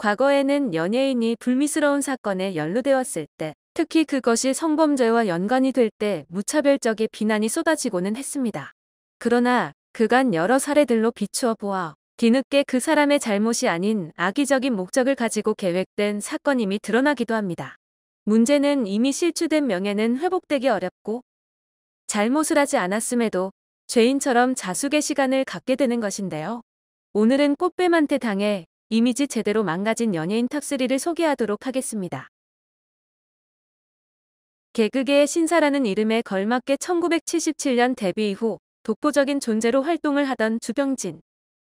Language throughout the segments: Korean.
과거에는 연예인이 불미스러운 사건에 연루되었을 때 특히 그것이 성범죄와 연관이 될 때 무차별적인 비난이 쏟아지고는 했습니다. 그러나 그간 여러 사례들로 비추어 보아 뒤늦게 그 사람의 잘못이 아닌 악의적인 목적을 가지고 계획된 사건임이 드러나기도 합니다. 문제는 이미 실추된 명예는 회복되기 어렵고 잘못을 하지 않았음에도 죄인처럼 자숙의 시간을 갖게 되는 것인데요. 오늘은 꽃뱀한테 당해 이미지 제대로 망가진 연예인 탑3를 소개하도록 하겠습니다. 개그계의 신사라는 이름에 걸맞게 1977년 데뷔 이후 독보적인 존재로 활동을 하던 주병진.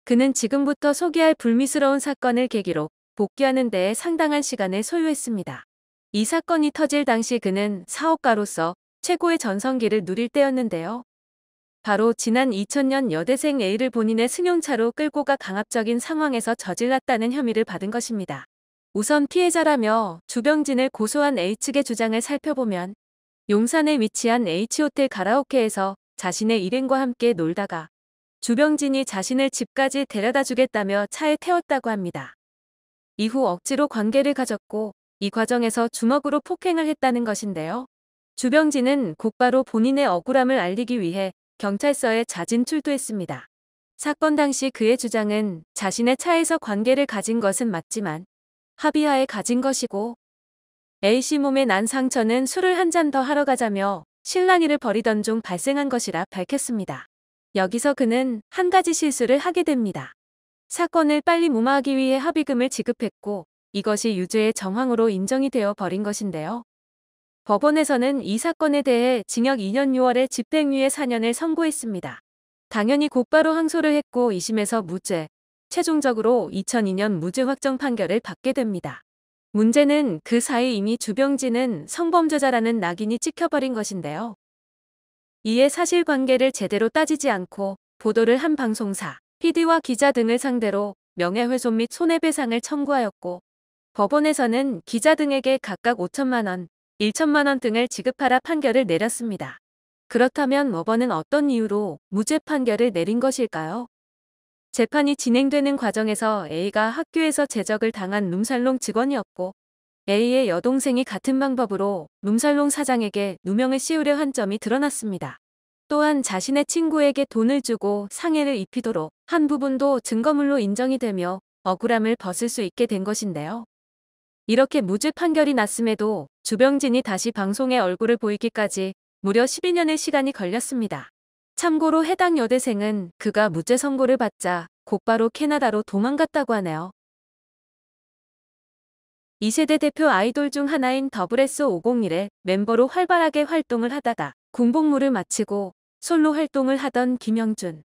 그는 지금부터 소개할 불미스러운 사건을 계기로 복귀하는 데에 상당한 시간을 소유했습니다. 이 사건이 터질 당시 그는 사업가로서 최고의 전성기를 누릴 때였는데요. 바로 지난 2000년 여대생 A를 본인의 승용차로 끌고 가 강압적인 상황에서 저질렀다는 혐의를 받은 것입니다. 우선 피해자라며 주병진을 고소한 A 측의 주장을 살펴보면 용산에 위치한 H호텔 가라오케에서 자신의 일행과 함께 놀다가 주병진이 자신을 집까지 데려다 주겠다며 차에 태웠다고 합니다. 이후 억지로 관계를 가졌고 이 과정에서 주먹으로 폭행을 했다는 것인데요. 주병진은 곧바로 본인의 억울함을 알리기 위해 경찰서에 자진 출두했습니다. 사건 당시 그의 주장은 자신의 차에서 관계를 가진 것은 맞지만 합의하에 가진 것이고 A씨 몸에 난 상처는 술을 한 잔 더 하러 가자며 실랑이를 벌이던 중 발생한 것이라 밝혔습니다. 여기서 그는 한 가지 실수를 하게 됩니다. 사건을 빨리 무마하기 위해 합의금을 지급했고 이것이 유죄의 정황으로 인정이 되어 버린 것인데요. 법원에서는 이 사건에 대해 징역 2년 6월에 집행유예 4년을 선고했습니다. 당연히 곧바로 항소를 했고 2심에서 무죄, 최종적으로 2002년 무죄 확정 판결을 받게 됩니다. 문제는 그 사이 이미 주병진은 성범죄자라는 낙인이 찍혀버린 것인데요. 이에 사실관계를 제대로 따지지 않고 보도를 한 방송사, PD와 기자 등을 상대로 명예훼손 및 손해배상을 청구하였고 법원에서는 기자 등에게 각각 5천만 원, 1천만 원 등을 지급하라 판결을 내렸습니다. 그렇다면 법원은 어떤 이유로 무죄 판결을 내린 것일까요? 재판이 진행되는 과정에서 A가 학교에서 제적을 당한 룸살롱 직원이었고 A의 여동생이 같은 방법으로 룸살롱 사장에게 누명을 씌우려 한 점이 드러났습니다. 또한 자신의 친구에게 돈을 주고 상해를 입히도록 한 부분도 증거물로 인정이 되며 억울함을 벗을 수 있게 된 것인데요. 이렇게 무죄 판결이 났음에도 주병진이 다시 방송에 얼굴을 보이기까지 무려 12년의 시간이 걸렸습니다. 참고로 해당 여대생은 그가 무죄 선고를 받자 곧바로 캐나다로 도망갔다고 하네요. 2세대 대표 아이돌 중 하나인 더블S 501의 멤버로 활발하게 활동을 하다가 군복무를 마치고 솔로 활동을 하던 김영준.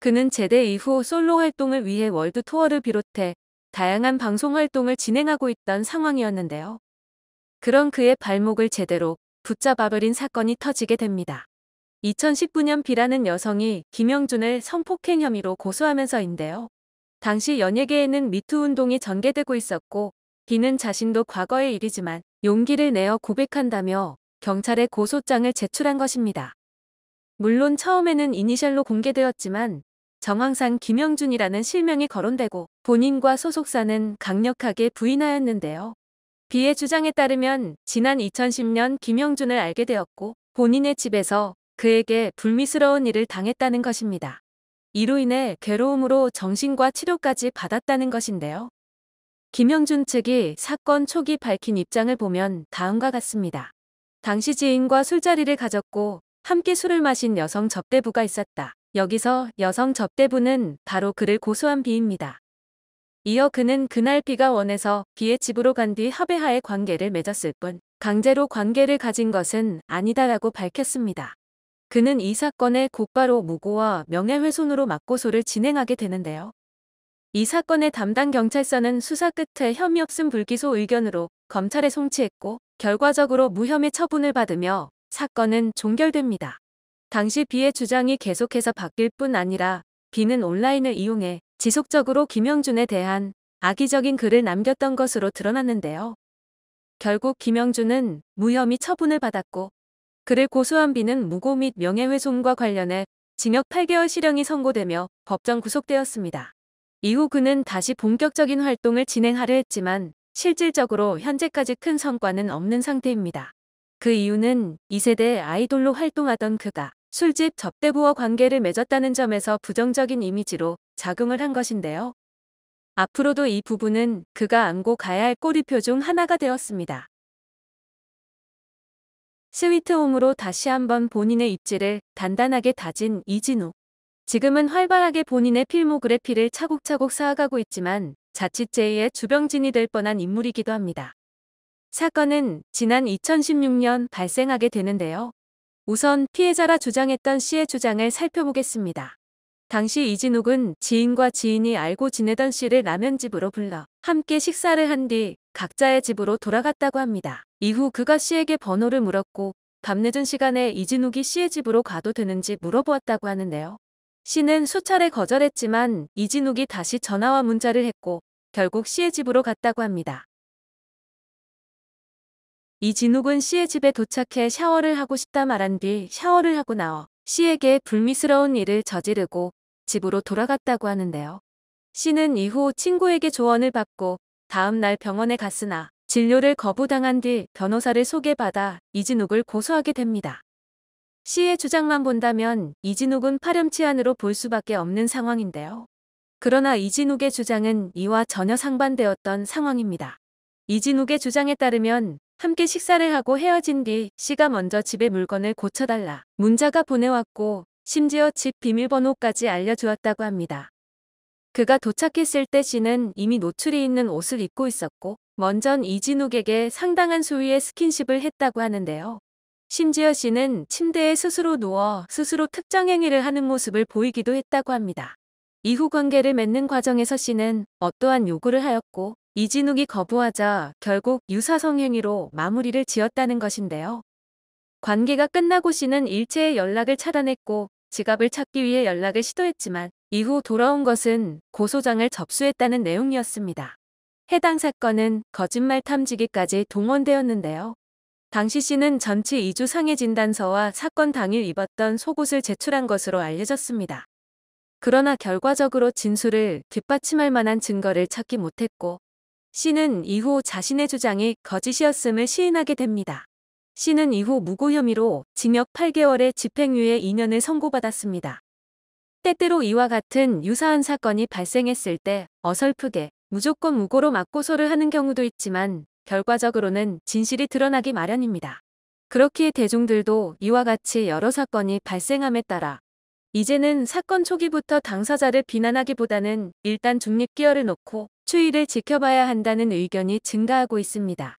그는 제대 이후 솔로 활동을 위해 월드 투어를 비롯해 다양한 방송 활동을 진행하고 있던 상황이었는데요. 그런 그의 발목을 제대로 붙잡아버린 사건이 터지게 됩니다. 2019년 비라는 여성이 김영준을 성폭행 혐의로 고소하면서인데요. 당시 연예계에는 미투 운동이 전개되고 있었고 비는 자신도 과거의 일이지만 용기를 내어 고백한다며 경찰에 고소장을 제출한 것입니다. 물론 처음에는 이니셜로 공개되었지만 정황상 김영준이라는 실명이 거론되고 본인과 소속사는 강력하게 부인하였는데요. 비의 주장에 따르면 지난 2010년 김영준을 알게 되었고 본인의 집에서 그에게 불미스러운 일을 당했다는 것입니다. 이로 인해 괴로움으로 정신과 치료까지 받았다는 것인데요. 김영준 측이 사건 초기 밝힌 입장을 보면 다음과 같습니다. 당시 지인과 술자리를 가졌고 함께 술을 마신 여성 접대부가 있었다. 여기서 여성 접대부는 바로 그를 고소한 비입니다. 이어 그는 그날 비가 원해서 비의 집으로 간뒤 협의하에 관계를 맺었을 뿐 강제로 관계를 가진 것은 아니다라고 밝혔습니다. 그는 이 사건에 곧바로 무고와 명예훼손으로 맞고소를 진행하게 되는데요. 이 사건의 담당 경찰서는 수사 끝에 혐의 없음 불기소 의견으로 검찰에 송치했고 결과적으로 무혐의 처분을 받으며 사건은 종결됩니다. 당시 비의 주장이 계속해서 바뀔 뿐 아니라 비는 온라인을 이용해 지속적으로 김영준에 대한 악의적인 글을 남겼던 것으로 드러났는데요. 결국 김영준은 무혐의 처분을 받았고 그를 고소한 비는 무고 및 명예훼손과 관련해 징역 8개월 실형이 선고되며 법정 구속되었습니다. 이후 그는 다시 본격적인 활동을 진행하려 했지만 실질적으로 현재까지 큰 성과는 없는 상태입니다. 그 이유는 2세대 아이돌로 활동하던 그가 술집 접대부와 관계를 맺었다는 점에서 부정적인 이미지로 작용을 한 것인데요. 앞으로도 이 부분은 그가 안고 가야 할 꼬리표 중 하나가 되었습니다. 스위트홈으로 다시 한번 본인의 입지를 단단하게 다진 이진우. 지금은 활발하게 본인의 필모그래피를 차곡차곡 쌓아가고 있지만 자칫 제2의 주병진이 될 뻔한 인물이기도 합니다. 사건은 지난 2016년 발생하게 되는데요. 우선 피해자라 주장했던 씨의 주장을 살펴보겠습니다. 당시 이진욱은 지인과 지인이 알고 지내던 씨를 라면집으로 불러 함께 식사를 한 뒤 각자의 집으로 돌아갔다고 합니다. 이후 그가 씨에게 번호를 물었고 밤늦은 시간에 이진욱이 씨의 집으로 가도 되는지 물어보았다고 하는데요. 씨는 수차례 거절했지만 이진욱이 다시 전화와 문자를 했고 결국 씨의 집으로 갔다고 합니다. 이진욱은 씨의 집에 도착해 샤워를 하고 싶다 말한 뒤 샤워를 하고 나와 씨에게 불미스러운 일을 저지르고 집으로 돌아갔다고 하는데요. 씨는 이후 친구에게 조언을 받고 다음 날 병원에 갔으나 진료를 거부당한 뒤 변호사를 소개받아 이진욱을 고소하게 됩니다. 씨의 주장만 본다면 이진욱은 파렴치한으로 볼 수밖에 없는 상황인데요. 그러나 이진욱의 주장은 이와 전혀 상반되었던 상황입니다. 이진욱의 주장에 따르면 함께 식사를 하고 헤어진 뒤 씨가 먼저 집에 물건을 고쳐달라 문자가 보내왔고 심지어 집 비밀번호까지 알려주었다고 합니다. 그가 도착했을 때 씨는 이미 노출이 있는 옷을 입고 있었고 먼전 이진욱에게 상당한 수위의 스킨십을 했다고 하는데요. 심지어 씨는 침대에 스스로 누워 스스로 특정 행위를 하는 모습을 보이기도 했다고 합니다. 이후 관계를 맺는 과정에서 씨는 어떠한 요구를 하였고 이진욱이 거부하자 결국 유사성행위로 마무리를 지었다는 것인데요. 관계가 끝나고 씨는 일체의 연락을 차단했고 지갑을 찾기 위해 연락을 시도했지만 이후 돌아온 것은 고소장을 접수했다는 내용이었습니다. 해당 사건은 거짓말 탐지기까지 동원되었는데요. 당시 씨는 전치 2주 상해 진단서와 사건 당일 입었던 속옷을 제출한 것으로 알려졌습니다. 그러나 결과적으로 진술을 뒷받침할 만한 증거를 찾기 못했고 씨는 이후 자신의 주장이 거짓이었음을 시인하게 됩니다. 씨는 이후 무고 혐의로 징역 8개월의 집행유예 2년을 선고받았습니다. 때때로 이와 같은 유사한 사건이 발생했을 때 어설프게 무조건 무고로 맞고소를 하는 경우도 있지만 결과적으로는 진실이 드러나기 마련입니다. 그렇기에 대중들도 이와 같이 여러 사건이 발생함에 따라 이제는 사건 초기부터 당사자를 비난하기보다는 일단 중립 기여를 놓고 추이를 지켜봐야 한다는 의견이 증가하고 있습니다.